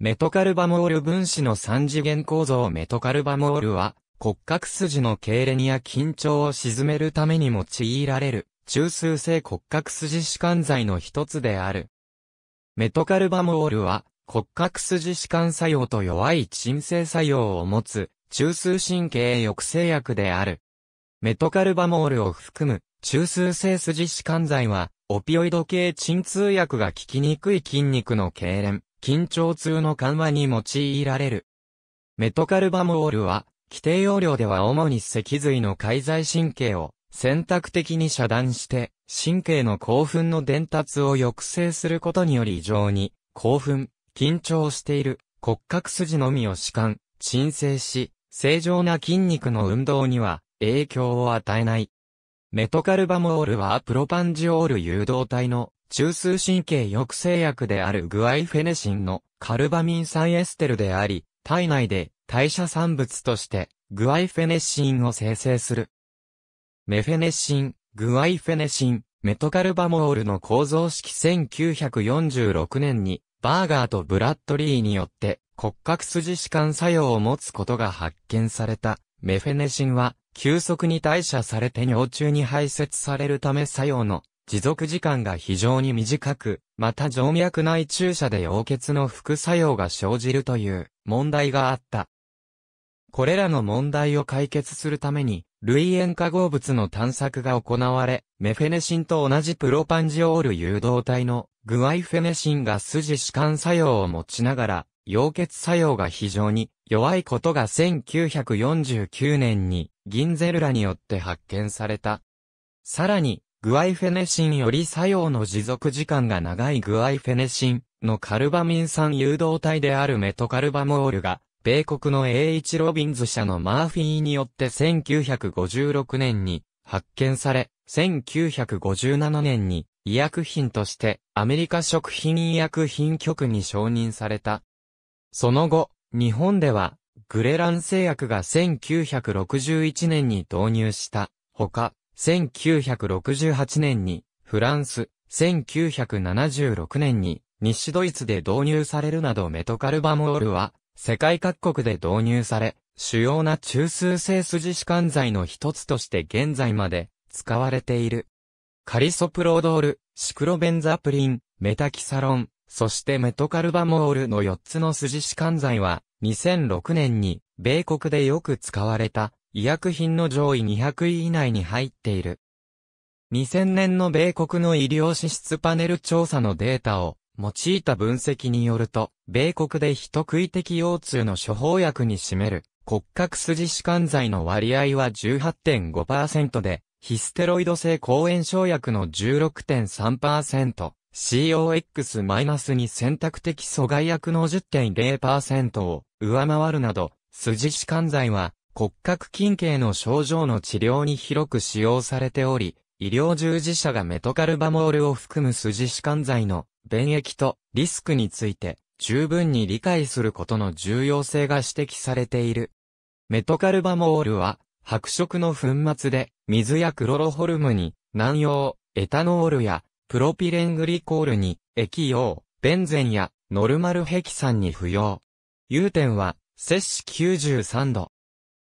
メトカルバモール分子の三次元構造メトカルバモールは、骨格筋の痙攣や緊張を鎮めるために用いられる、中枢性骨格筋弛緩剤の一つである。メトカルバモールは、骨格筋弛緩作用と弱い鎮静作用を持つ、中枢神経抑制薬である。メトカルバモールを含む、中枢性筋弛緩剤は、オピオイド系鎮痛薬が効きにくい筋肉の痙攣、緊張痛の緩和に用いられる。メトカルバモールは、規定要領では主に脊髄の介在神経を選択的に遮断して、神経の興奮の伝達を抑制することにより異常に、興奮、緊張している骨格筋のみを弛緩、鎮静し、正常な筋肉の運動には影響を与えない。メトカルバモールはプロパンジオール誘導体の中枢神経抑制薬であるグアイフェネシンのカルバミン酸エステルであり、体内で代謝産物としてグアイフェネシンを生成する。メフェネシン、グアイフェネシン、メトカルバモールの構造式1946年にバーガーとブラッドリーによって骨格筋弛緩作用を持つことが発見されたメフェネシンは急速に代謝されて尿中に排泄されるため作用の持続時間が非常に短く、また静脈内注射で溶血の副作用が生じるという問題があった。これらの問題を解決するために、類塩化合物の探索が行われ、メフェネシンと同じプロパンジオール誘導体のグアイフェネシンが筋弛緩作用を持ちながら、溶血作用が非常に弱いことが1949年にギンゼルラによって発見された。さらに、グアイフェネシンより作用の持続時間が長いグアイフェネシンのカルバミン酸誘導体であるメトカルバモールが、米国の A1 ロビンズ社のマーフィーによって1956年に発見され、1957年に医薬品としてアメリカ食品医薬品局に承認された。その後、日本ではグレラン製薬が1961年に導入した。他、1968年にフランス、1976年に西ドイツで導入されるなどメトカルバモールは世界各国で導入され、主要な中枢性筋弛緩剤の一つとして現在まで使われている。カリソプロドール、シクロベンザプリン、メタキサロン、そしてメトカルバモールの4つの筋弛緩剤は2006年に米国でよく使われた医薬品の上位200位以内に入っている。2000年の米国の医療支出パネル調査のデータを用いた分析によると、米国で人食い的腰痛の処方薬に占める骨格筋弛緩剤の割合は18.5%で、ヒステロイド性抗炎症薬の16.3%、COX- 2選択的阻害薬の10.0%を上回るなど、筋弛緩剤は骨格筋系の症状の治療に広く使用されており、医療従事者がメトカルバモールを含む筋弛緩剤の便益とリスクについて十分に理解することの重要性が指摘されている。メトカルバモールは白色の粉末で水やクロロホルムに南洋、エタノールやプロピレングリコールに液用、ベンゼンやノルマルヘキサンに不要。融点は摂氏93度、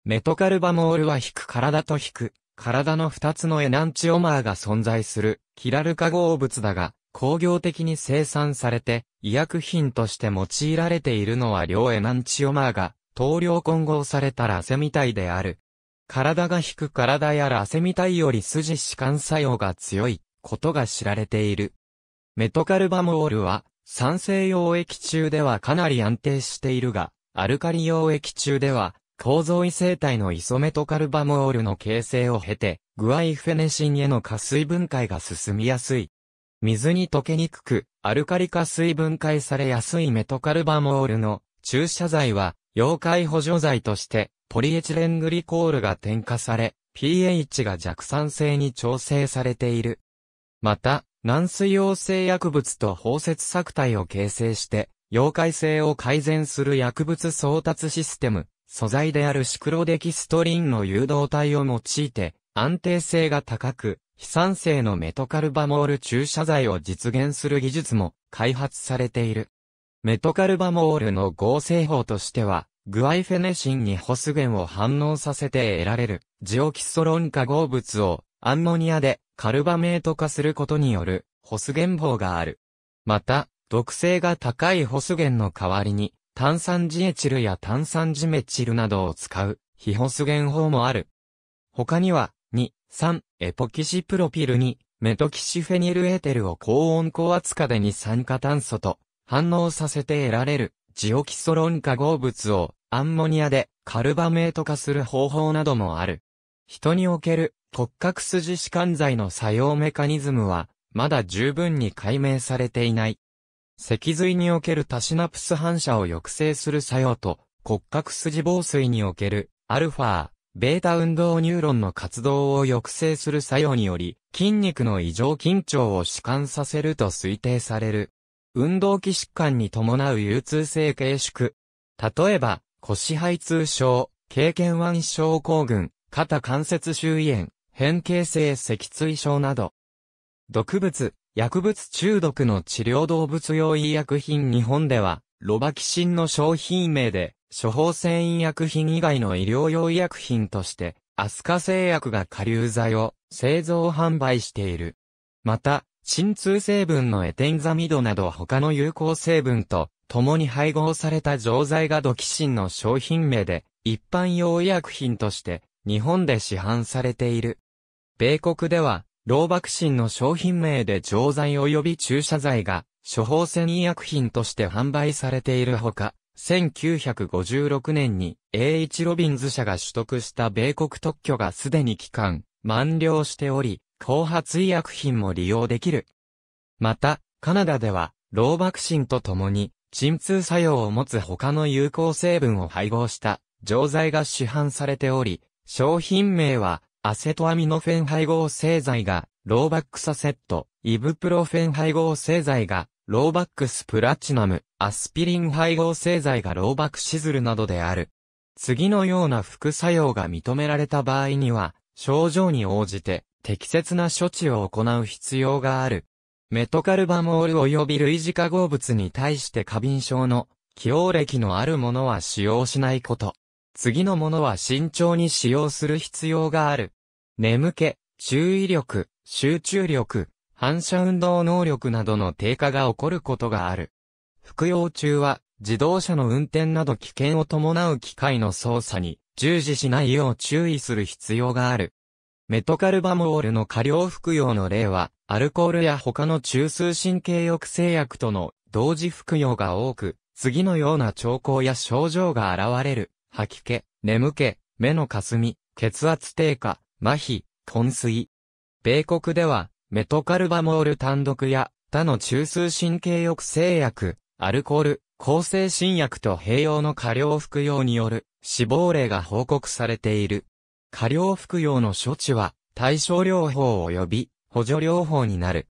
メトカルバモールは引く体と引く、体の二つのエナンチオマーが存在する、キラル化合物だが、工業的に生産されて、医薬品として用いられているのは両エナンチオマーが、等量混合されたらセみたいである。体が引く体やらセみたいより筋弛緩作用が強いことが知られている。メトカルバモールは、酸性溶液中ではかなり安定しているが、アルカリ溶液中では構造異性体のイソメトカルバモールの形成を経て、グアイフェネシンへの加水分解が進みやすい。水に溶けにくく、アルカリ化水分解されやすいメトカルバモールの注射剤は、溶解補助剤として、ポリエチレングリコールが添加され、pH が弱酸性に調整されている。また、軟水溶性薬物と包摂作体を形成して、溶解性を改善する薬物送達システム、素材であるシクロデキストリンの誘導体を用いて、安定性が高く、非酸性のメトカルバモール注射剤を実現する技術も開発されている。メトカルバモールの合成法としては、グアイフェネシンにホスゲンを反応させて得られるジオキストロン化合物をアンモニアでカルバメート化することによるホスゲン法がある。また、毒性が高いホスゲンの代わりに炭酸ジエチルや炭酸ジメチルなどを使う、非ホス原法もある。他には、2、3、エポキシプロピルに、メトキシフェニルエーテルを高温高圧化で二酸化炭素と反応させて得られるジオキソロン化合物をアンモニアでカルバメート化する方法などもある。人における骨格筋弛緩剤の作用メカニズムはまだ十分に解明されていない。脊髄におけるタシナプス反射を抑制する作用と、骨格筋防水における、アルファ、ベータ運動ニューロンの活動を抑制する作用により、筋肉の異常緊張を弛緩させると推定される。運動器疾患に伴う流通性軽縮。例えば、腰肺痛症、経験腕症候群、肩関節周囲炎、変形性脊椎症など。毒物、薬物中毒の治療動物用医薬品日本では、ロバキシンの商品名で、処方箋医薬品以外の医療用医薬品として、アスカ製薬が下流剤を製造販売している。また、鎮痛成分のエテンザミドなど他の有効成分と共に配合された錠剤がドキシンの商品名で一般用医薬品として日本で市販されている。米国では老爆心の商品名で錠剤及び注射剤が処方箋医薬品として販売されているほか、1956年に A1 ロビンズ社が取得した米国特許がすでに期間、満了しており、後発医薬品も利用できる。また、カナダでは、老爆心とともに、鎮痛作用を持つ他の有効成分を配合した、錠剤が市販されており、商品名は、アセトアミノフェン配合製剤が、ローバックサセット、イブプロフェン配合製剤が、ローバックスプラチナム、アスピリン配合製剤がローバックシズルなどである。次のような副作用が認められた場合には、症状に応じて適切な処置を行う必要がある。メトカルバモール及び類似化合物に対して過敏症の起用歴のあるものは使用しないこと。次のものは慎重に使用する必要がある。眠気、注意力、集中力、反射運動能力などの低下が起こることがある。服用中は自動車の運転など危険を伴う機械の操作に従事しないよう注意する必要がある。メトカルバモールの過量服用の例は、アルコールや他の中枢神経抑制薬との同時服用が多く、次のような兆候や症状が現れる吐き気、眠気、目のかすみ、血圧低下、麻痺、昏睡。米国では、メトカルバモール単独や、他の中枢神経抑制薬、アルコール、抗精神薬と併用の過量服用による死亡例が報告されている。過量服用の処置は対症療法及び補助療法になる。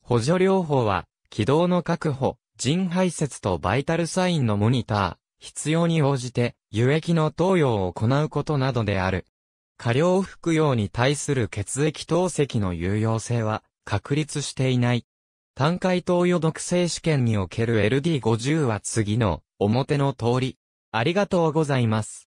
補助療法は気道の確保、腎排泄とバイタルサインのモニター、必要に応じて輸液の投与を行うことなどである。過量服用に対する血液透析の有用性は確立していない。単回投与毒性試験における LD50 は次の表の通り。ありがとうございます。